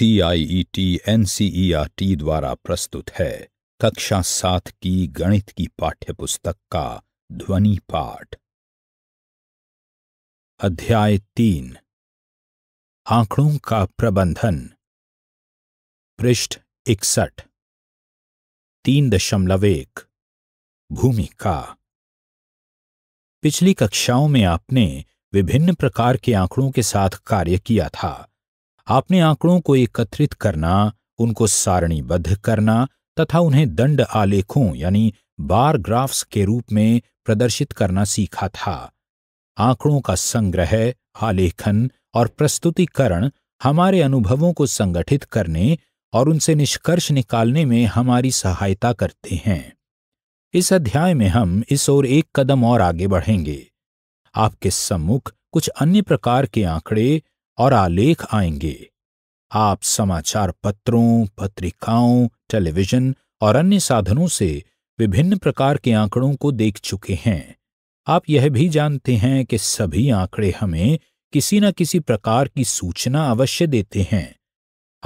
N R T द्वारा प्रस्तुत है कक्षा सात की गणित की पाठ्यपुस्तक का ध्वनि पाठ अध्याय तीन आंकड़ों का प्रबंधन पृष्ठ इकसठ तीन दशमलव एक भूमिका पिछली कक्षाओं में आपने विभिन्न प्रकार के आंकड़ों के साथ कार्य किया था आपने आंकड़ों को एकत्रित करना उनको सारणीबद्ध करना तथा उन्हें दंड आलेखों यानी बार ग्राफ्स के रूप में प्रदर्शित करना सीखा था आंकड़ों का संग्रह आलेखन और प्रस्तुतिकरण हमारे अनुभवों को संगठित करने और उनसे निष्कर्ष निकालने में हमारी सहायता करते हैं इस अध्याय में हम इस ओर एक कदम और आगे बढ़ेंगे आपके सम्मुख कुछ अन्य प्रकार के आंकड़े और आलेख आएंगे आप समाचार पत्रों पत्रिकाओं टेलीविजन और अन्य साधनों से विभिन्न प्रकार के आंकड़ों को देख चुके हैं आप यह भी जानते हैं कि सभी आंकड़े हमें किसी न किसी प्रकार की सूचना अवश्य देते हैं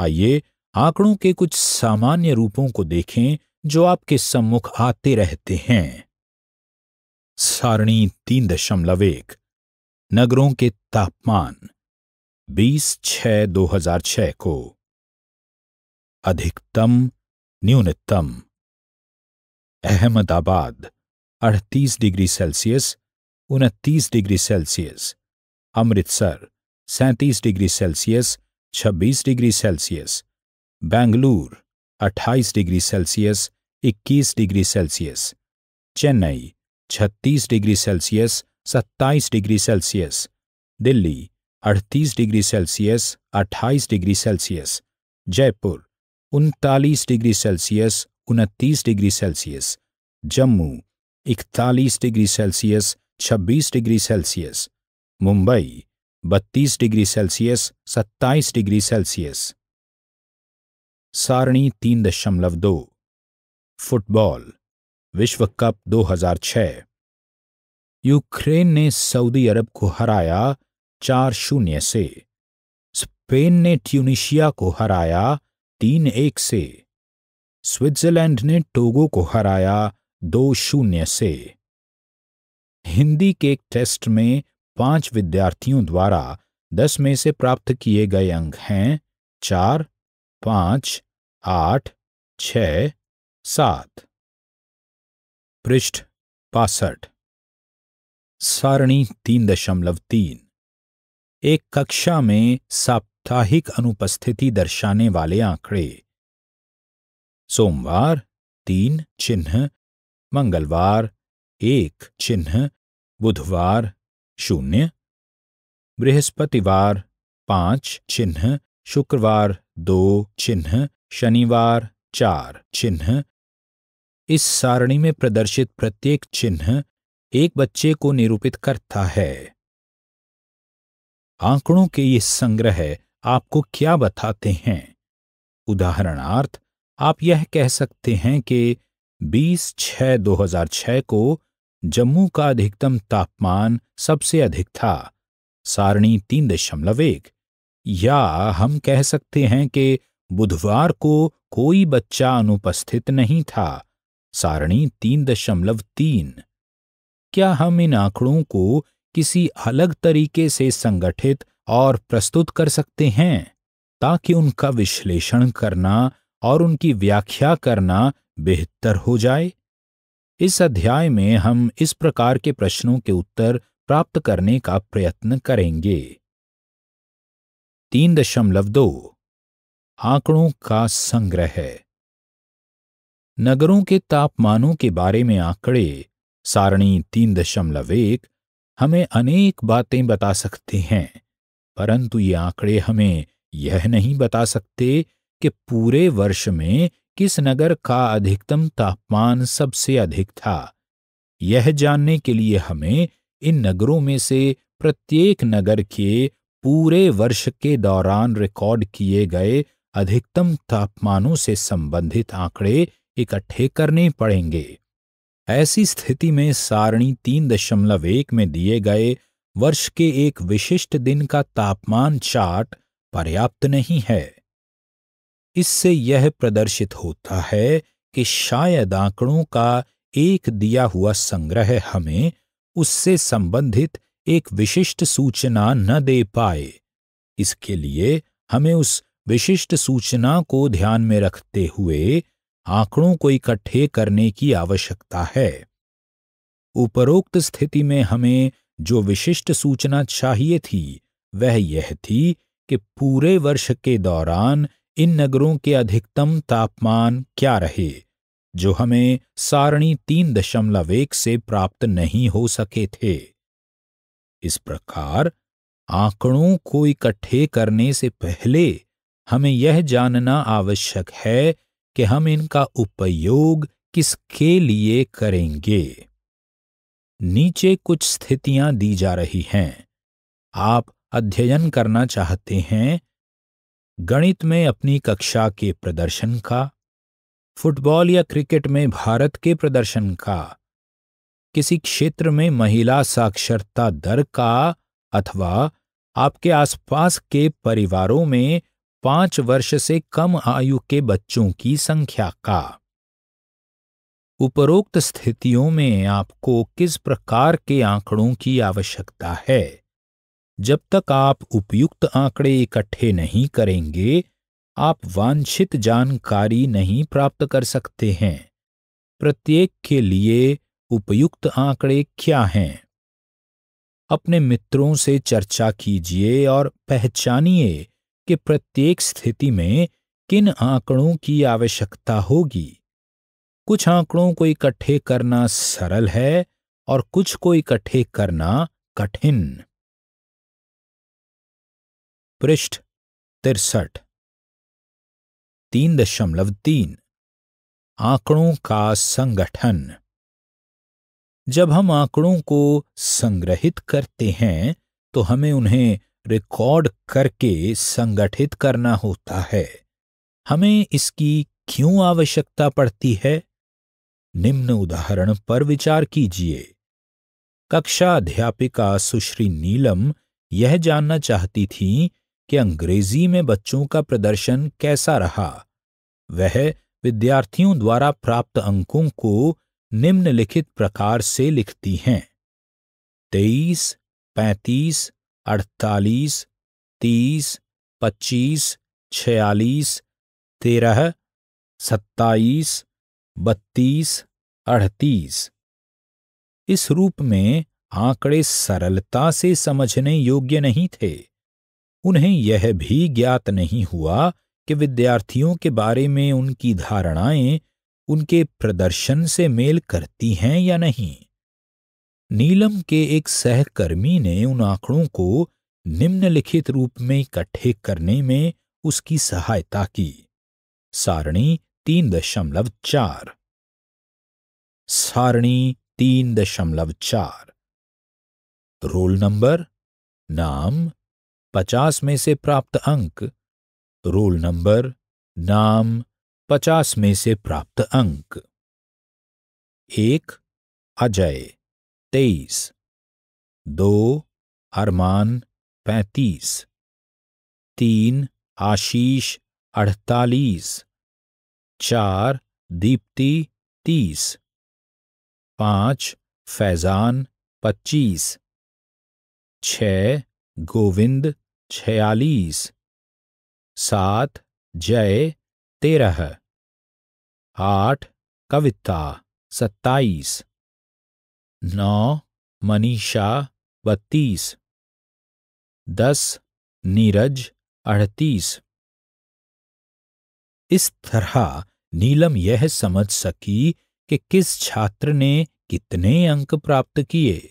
आइए आंकड़ों के कुछ सामान्य रूपों को देखें जो आपके सम्मुख आते रहते हैं सारणी तीन दशमलव एक नगरों के तापमान बीस छह दो हजार छह को अधिकतम न्यूनतम अहमदाबाद अड़तीस डिग्री सेल्सियस उनतीस डिग्री सेल्सियस अमृतसर सैंतीस डिग्री सेल्सियस छब्बीस डिग्री सेल्सियस बेंगलुर अट्ठाईस डिग्री सेल्सियस इक्कीस डिग्री सेल्सियस चेन्नई छत्तीस डिग्री सेल्सियस सत्ताईस डिग्री सेल्सियस दिल्ली अड़तीस डिग्री सेल्सियस अट्ठाईस डिग्री सेल्सियस जयपुर उनतालीस डिग्री सेल्सियस उनतीस डिग्री सेल्सियस जम्मू इकतालीस डिग्री सेल्सियस छब्बीस डिग्री सेल्सियस मुंबई बत्तीस डिग्री सेल्सियस सत्ताईस डिग्री सेल्सियस सारणी तीन दशमलव दो फुटबॉल विश्व कप 2006 यूक्रेन ने सऊदी अरब को हराया चार शून्य से स्पेन ने ट्यूनिशिया को हराया तीन एक से स्विट्जरलैंड ने टोगो को हराया दो शून्य से हिंदी के एक टेस्ट में पांच विद्यार्थियों द्वारा दस में से प्राप्त किए गए अंक हैं चार पांच आठ छ सात पृष्ठ पासठ सारणी तीन दशमलव तीन एक कक्षा में साप्ताहिक अनुपस्थिति दर्शाने वाले आंकड़े सोमवार तीन चिन्ह मंगलवार एक चिन्ह बुधवार शून्य बृहस्पतिवार पांच चिन्ह शुक्रवार दो चिन्ह शनिवार चार चिन्ह इस सारणी में प्रदर्शित प्रत्येक चिन्ह एक बच्चे को निरूपित करता है आंकड़ों के ये संग्रह आपको क्या बताते हैं उदाहरणार्थ आप यह कह सकते हैं कि 20 छह 2006 को जम्मू का अधिकतम तापमान सबसे अधिक था सारणी तीन दशमलव एक या हम कह सकते हैं कि बुधवार को कोई बच्चा अनुपस्थित नहीं था सारणी तीन दशमलव तीन क्या हम इन आंकड़ों को किसी अलग तरीके से संगठित और प्रस्तुत कर सकते हैं ताकि उनका विश्लेषण करना और उनकी व्याख्या करना बेहतर हो जाए इस अध्याय में हम इस प्रकार के प्रश्नों के उत्तर प्राप्त करने का प्रयत्न करेंगे तीन दशमलव दो आंकड़ों का संग्रह नगरों के तापमानों के बारे में आंकड़े सारणी तीन दशमलव एक हमें अनेक बातें बता सकते हैं परंतु ये आंकड़े हमें यह नहीं बता सकते कि पूरे वर्ष में किस नगर का अधिकतम तापमान सबसे अधिक था यह जानने के लिए हमें इन नगरों में से प्रत्येक नगर के पूरे वर्ष के दौरान रिकॉर्ड किए गए अधिकतम तापमानों से संबंधित आंकड़े इकट्ठे करने पड़ेंगे ऐसी स्थिति में सारणी तीन दशमलव एक में दिए गए वर्ष के एक विशिष्ट दिन का तापमान चार्ट पर्याप्त नहीं है इससे यह प्रदर्शित होता है कि शायद आंकड़ों का एक दिया हुआ संग्रह हमें उससे संबंधित एक विशिष्ट सूचना न दे पाए इसके लिए हमें उस विशिष्ट सूचना को ध्यान में रखते हुए आंकड़ों को इकट्ठे करने की आवश्यकता है उपरोक्त स्थिति में हमें जो विशिष्ट सूचना चाहिए थी वह यह थी कि पूरे वर्ष के दौरान इन नगरों के अधिकतम तापमान क्या रहे जो हमें सारणी तीन दशमलव एक से प्राप्त नहीं हो सके थे इस प्रकार आंकड़ों को इकट्ठे करने से पहले हमें यह जानना आवश्यक है कि हम इनका उपयोग किसके लिए करेंगे नीचे कुछ स्थितियां दी जा रही हैं आप अध्ययन करना चाहते हैं गणित में अपनी कक्षा के प्रदर्शन का फुटबॉल या क्रिकेट में भारत के प्रदर्शन का किसी क्षेत्र में महिला साक्षरता दर का अथवा आपके आसपास के परिवारों में पांच वर्ष से कम आयु के बच्चों की संख्या का उपरोक्त स्थितियों में आपको किस प्रकार के आंकड़ों की आवश्यकता है जब तक आप उपयुक्त आंकड़े इकट्ठे नहीं करेंगे आप वांछित जानकारी नहीं प्राप्त कर सकते हैं प्रत्येक के लिए उपयुक्त आंकड़े क्या हैं अपने मित्रों से चर्चा कीजिए और पहचानिए कि प्रत्येक स्थिति में किन आंकड़ों की आवश्यकता होगी कुछ आंकड़ों को इकट्ठे करना सरल है और कुछ को इकट्ठे करना कठिन पृष्ठ तिरसठ तीन दशमलव तीन आंकड़ों का संगठन जब हम आंकड़ों को संग्रहित करते हैं तो हमें उन्हें रिकॉर्ड करके संगठित करना होता है हमें इसकी क्यों आवश्यकता पड़ती है निम्न उदाहरण पर विचार कीजिए कक्षा अध्यापिका सुश्री नीलम यह जानना चाहती थी कि अंग्रेजी में बच्चों का प्रदर्शन कैसा रहा वह विद्यार्थियों द्वारा प्राप्त अंकों को निम्नलिखित प्रकार से लिखती हैं तेईस पैंतीस अड़तालीस तीस पच्चीस छियालीस तेरह सत्ताईस बत्तीस अड़तीस इस रूप में आंकड़े सरलता से समझने योग्य नहीं थे उन्हें यह भी ज्ञात नहीं हुआ कि विद्यार्थियों के बारे में उनकी धारणाएं उनके प्रदर्शन से मेल करती हैं या नहीं नीलम के एक सहकर्मी ने उन आंकड़ों को निम्नलिखित रूप में इकट्ठे करने में उसकी सहायता की सारणी तीन दशमलव चार सारणी तीन दशमलव चार रोल नंबर नाम पचास में से प्राप्त अंक रोल नंबर नाम पचास में से प्राप्त अंक एक अजय तेईस दो अरमान पैंतीस तीन आशीष अड़तालीस चार दीप्ति तीस पाँच फैज़ान पच्चीस छ गोविंद छियालीस सात जय तेरह आठ कविता सत्ताईस नौ मनीषा बत्तीस दस नीरज अड़तीस इस तरह नीलम यह समझ सकी कि किस छात्र ने कितने अंक प्राप्त किए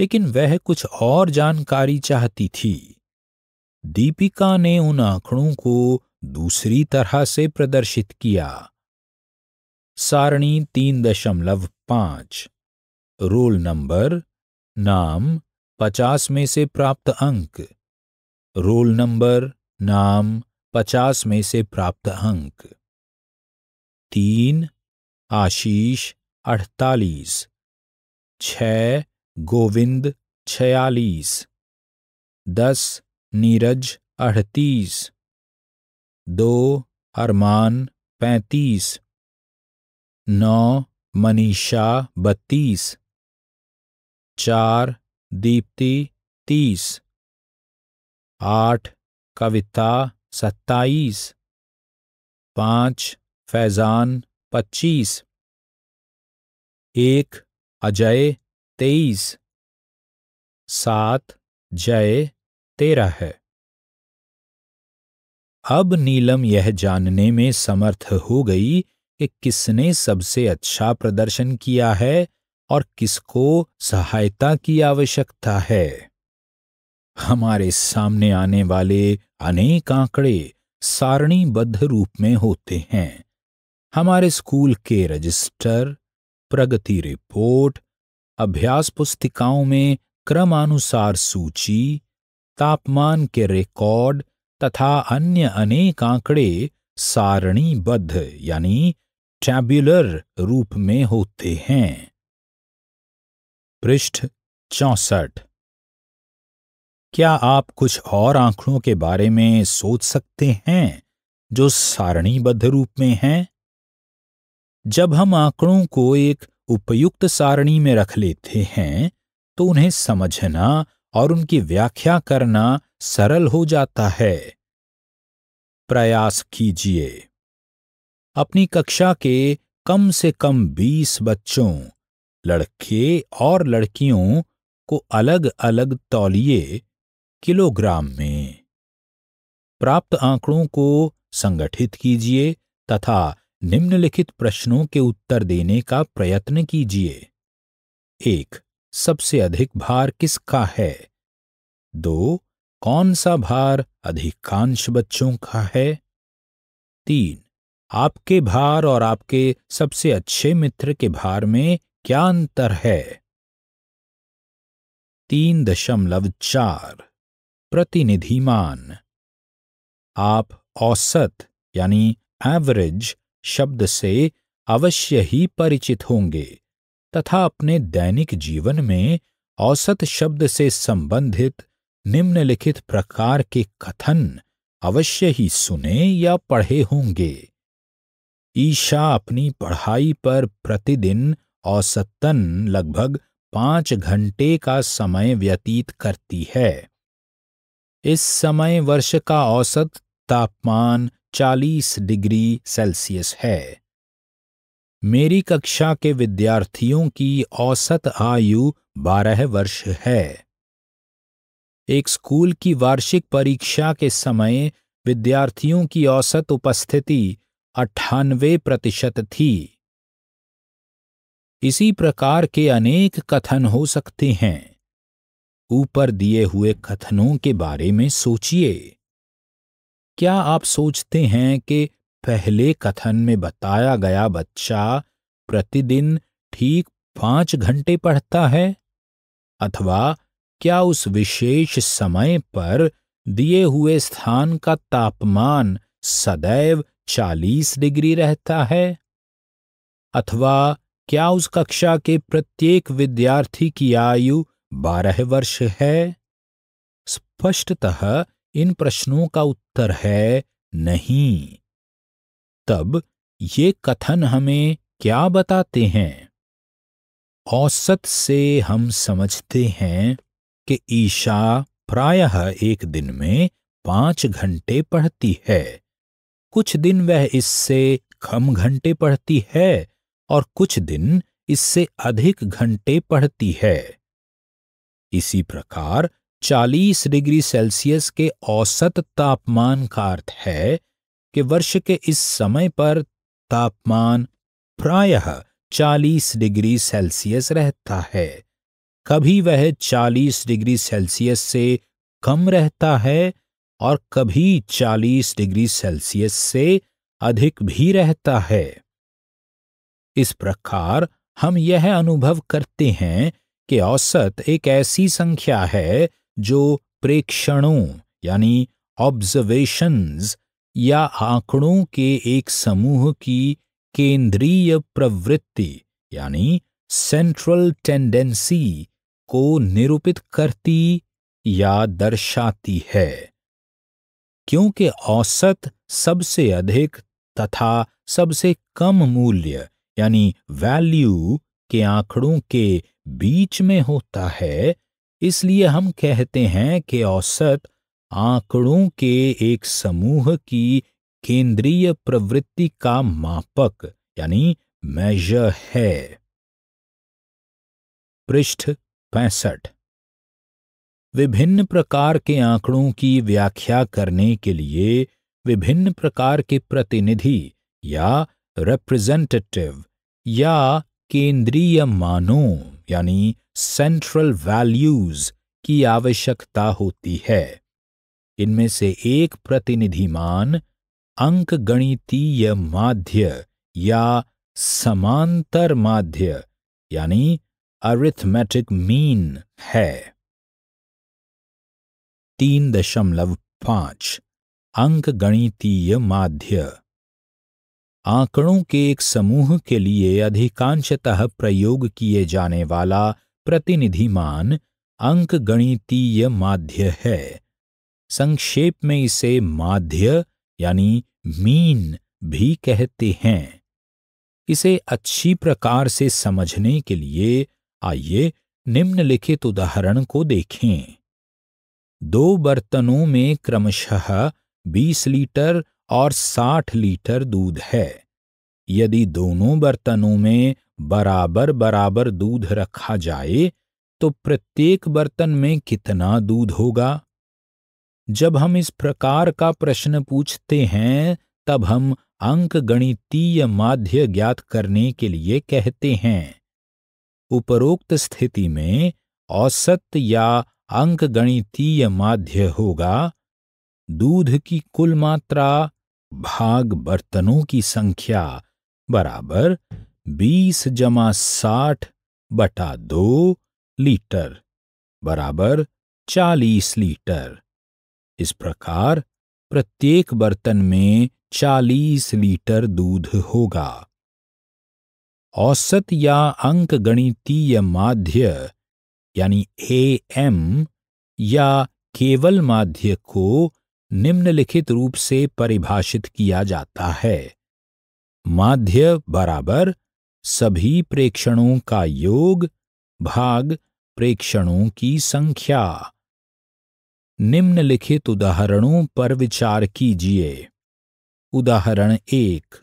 लेकिन वह कुछ और जानकारी चाहती थी दीपिका ने उन आंकड़ों को दूसरी तरह से प्रदर्शित किया सारणी तीन दशमलव पांच रोल नंबर नाम पचास में से प्राप्त अंक रोल नंबर नाम पचास में से प्राप्त अंक तीन आशीष अड़तालीस छ गोविंद छयालीस दस नीरज अड़तीस दो अरमान पैंतीस नौ मनीषा बत्तीस चार दीप्ति तीस आठ कविता सत्ताईस पाँच फैज़ान पच्चीस एक अजय तेईस सात जय तेरह है अब नीलम यह जानने में समर्थ हो गई कि किसने सबसे अच्छा प्रदर्शन किया है और किसको सहायता की आवश्यकता है हमारे सामने आने वाले अनेक आंकड़े सारणीबद्ध रूप में होते हैं हमारे स्कूल के रजिस्टर प्रगति रिपोर्ट अभ्यास पुस्तिकाओं में क्रमानुसार सूची तापमान के रिकॉर्ड तथा अन्य अनेक आंकड़े सारणीबद्ध यानी टैब्युलर रूप में होते हैं पृष्ठ चौसठ क्या आप कुछ और आंकड़ों के बारे में सोच सकते हैं जो सारणीबद्ध रूप में हैं? जब हम आंकड़ों को एक उपयुक्त सारणी में रख लेते हैं तो उन्हें समझना और उनकी व्याख्या करना सरल हो जाता है प्रयास कीजिए अपनी कक्षा के कम से कम बीस बच्चों लड़के और लड़कियों को अलग अलग तौलिए किलोग्राम में प्राप्त आंकड़ों को संगठित कीजिए तथा निम्नलिखित प्रश्नों के उत्तर देने का प्रयत्न कीजिए एक सबसे अधिक भार किसका है दो कौन सा भार अधिकांश बच्चों का है तीन आपके भार और आपके सबसे अच्छे मित्र के भार में क्या अंतर है तीन दशमलव चार प्रतिनिधिमान आप औसत यानी एवरेज शब्द से अवश्य ही परिचित होंगे तथा अपने दैनिक जीवन में औसत शब्द से संबंधित निम्नलिखित प्रकार के कथन अवश्य ही सुने या पढ़े होंगे ईशा अपनी पढ़ाई पर प्रतिदिन औसतन लगभग पांच घंटे का समय व्यतीत करती है इस समय वर्ष का औसत तापमान 40 डिग्री सेल्सियस है मेरी कक्षा के विद्यार्थियों की औसत आयु 12 वर्ष है एक स्कूल की वार्षिक परीक्षा के समय विद्यार्थियों की औसत उपस्थिति अट्ठानवे प्रतिशत थी इसी प्रकार के अनेक कथन हो सकते हैं ऊपर दिए हुए कथनों के बारे में सोचिए क्या आप सोचते हैं कि पहले कथन में बताया गया बच्चा प्रतिदिन ठीक पांच घंटे पढ़ता है अथवा क्या उस विशेष समय पर दिए हुए स्थान का तापमान सदैव चालीस डिग्री रहता है अथवा क्या उस कक्षा के प्रत्येक विद्यार्थी की आयु बारह वर्ष है स्पष्टतः इन प्रश्नों का उत्तर है नहीं तब ये कथन हमें क्या बताते हैं औसत से हम समझते हैं कि ईशा प्रायः एक दिन में पांच घंटे पढ़ती है कुछ दिन वह इससे कम घंटे पढ़ती है और कुछ दिन इससे अधिक घंटे पढ़ती है इसी प्रकार 40 डिग्री सेल्सियस के औसत तापमान का अर्थ है कि वर्ष के इस समय पर तापमान प्रायः 40 डिग्री सेल्सियस रहता है कभी वह 40 डिग्री सेल्सियस से कम रहता है और कभी 40 डिग्री सेल्सियस से अधिक भी रहता है इस प्रकार हम यह अनुभव करते हैं कि औसत एक ऐसी संख्या है जो प्रेक्षणों यानी ऑब्जर्वेशंस या आंकड़ों के एक समूह की केंद्रीय प्रवृत्ति यानी सेंट्रल टेंडेंसी को निरूपित करती या दर्शाती है क्योंकि औसत सबसे अधिक तथा सबसे कम मूल्य यानी वैल्यू के आंकड़ों के बीच में होता है इसलिए हम कहते हैं कि औसत आंकड़ों के एक समूह की केंद्रीय प्रवृत्ति का मापक यानी मेजर है पृष्ठ पैंसठ विभिन्न प्रकार के आंकड़ों की व्याख्या करने के लिए विभिन्न प्रकार के प्रतिनिधि या रिप्रेजेंटेटिव या केंद्रीय मानों यानी सेंट्रल वैल्यूज की आवश्यकता होती है इनमें से एक प्रतिनिधि मान अंक गणितीय माध्य या समांतर माध्य यानी अरिथमेटिक मीन है तीन दशमलव पांच अंक गणितीय माध्य आंकड़ों के एक समूह के लिए अधिकांशतः प्रयोग किए जाने वाला प्रतिनिधि मान अंक गणितीय माध्य है संक्षेप में इसे माध्य यानी मीन भी कहते हैं इसे अच्छी प्रकार से समझने के लिए आइए निम्नलिखित उदाहरण को देखें दो बर्तनों में क्रमशः 20 लीटर और 60 लीटर दूध है यदि दोनों बर्तनों में बराबर बराबर दूध रखा जाए तो प्रत्येक बर्तन में कितना दूध होगा जब हम इस प्रकार का प्रश्न पूछते हैं तब हम अंक गणितीय माध्य ज्ञात करने के लिए कहते हैं उपरोक्त स्थिति में औसत या अंक गणितीय माध्य होगा दूध की कुल मात्रा भाग बर्तनों की संख्या बराबर बीस जमा साठ बटा दो लीटर बराबर चालीस लीटर इस प्रकार प्रत्येक बर्तन में चालीस लीटर दूध होगा औसत या अंक गणितीय माध्य यानी ए एम या केवल माध्य को निम्नलिखित रूप से परिभाषित किया जाता है माध्य बराबर सभी प्रेक्षणों का योग भाग प्रेक्षणों की संख्या निम्नलिखित उदाहरणों पर विचार कीजिए उदाहरण एक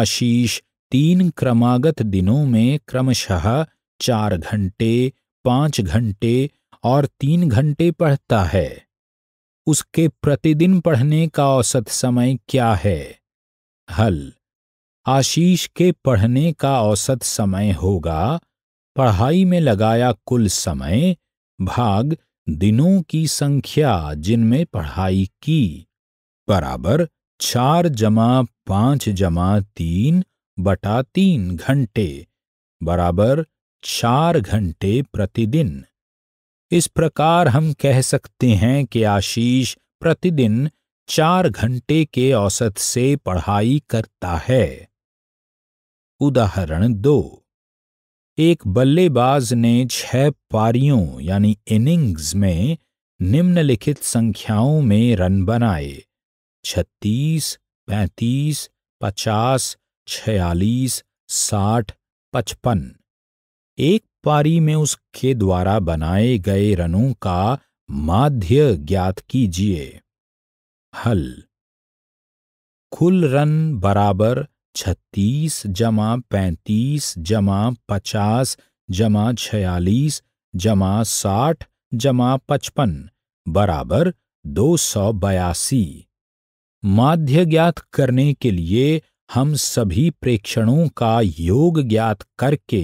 आशीष तीन क्रमागत दिनों में क्रमशः चार घंटे पांच घंटे और तीन घंटे पढ़ता है उसके प्रतिदिन पढ़ने का औसत समय क्या है हल आशीष के पढ़ने का औसत समय होगा पढ़ाई में लगाया कुल समय भाग दिनों की संख्या जिनमें पढ़ाई की बराबर चार जमा पांच जमा तीन बटा तीन घंटे बराबर चार घंटे प्रतिदिन इस प्रकार हम कह सकते हैं कि आशीष प्रतिदिन चार घंटे के औसत से पढ़ाई करता है उदाहरण दो एक बल्लेबाज ने छह पारियों यानी इनिंग्स में निम्नलिखित संख्याओं में रन बनाए छत्तीस पैंतीस पचास छियालीस साठ पचपन एक पारी में उसके द्वारा बनाए गए रनों का माध्य ज्ञात कीजिए हल कुल रन बराबर छत्तीस जमा पैंतीस जमा पचास जमा छियालीस जमा साठ जमा पचपन बराबर दो सौ बयासी माध्य ज्ञात करने के लिए हम सभी प्रेक्षणों का योग ज्ञात करके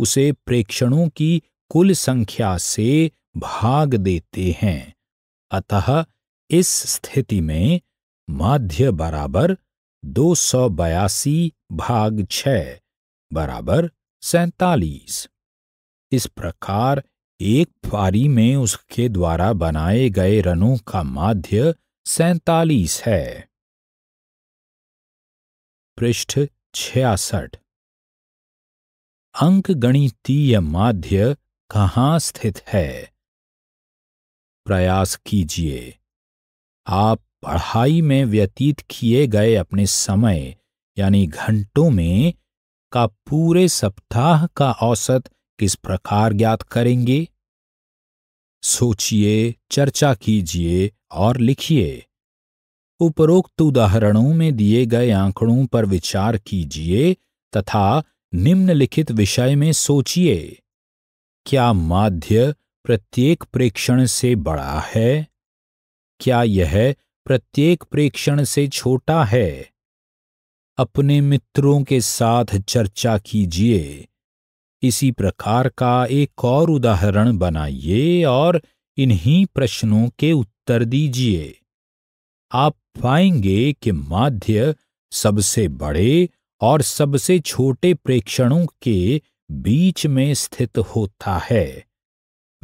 उसे प्रेक्षणों की कुल संख्या से भाग देते हैं अतः इस स्थिति में माध्य बराबर दो सौ बयासी भाग छ बराबर सैतालीस इस प्रकार एक पारी में उसके द्वारा बनाए गए रनों का माध्य सैतालीस है पृष्ठ छियासठ अंक गणितीय माध्य कहाँ स्थित है प्रयास कीजिए आप पढ़ाई में व्यतीत किए गए अपने समय यानी घंटों में का पूरे सप्ताह का औसत किस प्रकार ज्ञात करेंगे सोचिए चर्चा कीजिए और लिखिए उपरोक्त उदाहरणों में दिए गए आंकड़ों पर विचार कीजिए तथा निम्नलिखित विषय में सोचिए क्या माध्य प्रत्येक प्रेक्षण से बड़ा है क्या यह प्रत्येक प्रेक्षण से छोटा है अपने मित्रों के साथ चर्चा कीजिए इसी प्रकार का एक और उदाहरण बनाइए और इन्हीं प्रश्नों के उत्तर दीजिए आप पाएंगे कि माध्य सबसे बड़े और सबसे छोटे प्रेक्षणों के बीच में स्थित होता है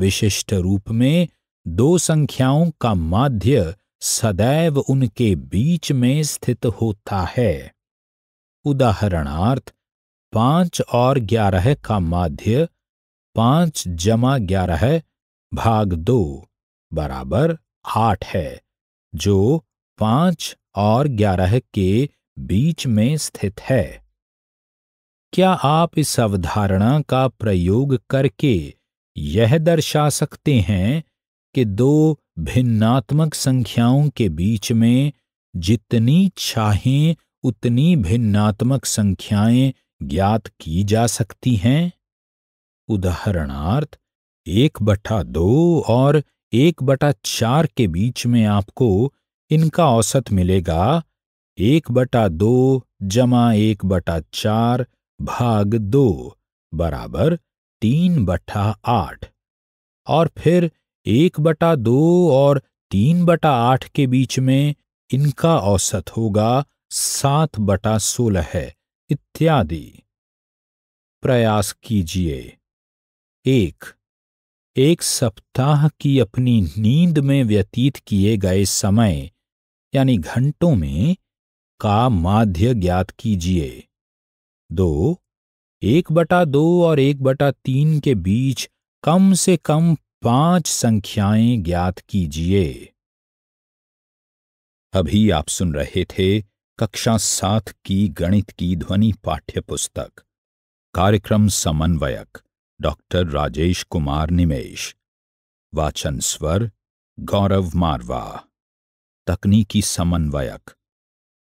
विशिष्ट रूप में दो संख्याओं का माध्य सदैव उनके बीच में स्थित होता है उदाहरणार्थ पांच और ग्यारह का माध्य पांच जमा ग्यारह भाग दो बराबर आठ है जो पांच और ग्यारह के बीच में स्थित है क्या आप इस अवधारणा का प्रयोग करके यह दर्शा सकते हैं कि दो भिन्नात्मक संख्याओं के बीच में जितनी चाहें उतनी भिन्नात्मक संख्याएं ज्ञात की जा सकती हैं उदाहरणार्थ एक बटा दो और एक बटा चार के बीच में आपको इनका औसत मिलेगा एक बटा दो जमा एक बटा चार भाग दो बराबर तीन बटा आठ और फिर एक बटा दो और तीन बटा आठ के बीच में इनका औसत होगा सात बटा सोलह इत्यादि प्रयास कीजिए एक एक सप्ताह की अपनी नींद में व्यतीत किए गए समय यानी घंटों में का माध्य ज्ञात कीजिए दो एक बटा दो और एक बटा तीन के बीच कम से कम पांच संख्याएं ज्ञात कीजिए अभी आप सुन रहे थे कक्षा सात की गणित की ध्वनि पाठ्य पुस्तक कार्यक्रम समन्वयक डॉक्टर राजेश कुमार निमेश वाचन स्वर गौरव मारवा तकनीकी समन्वयक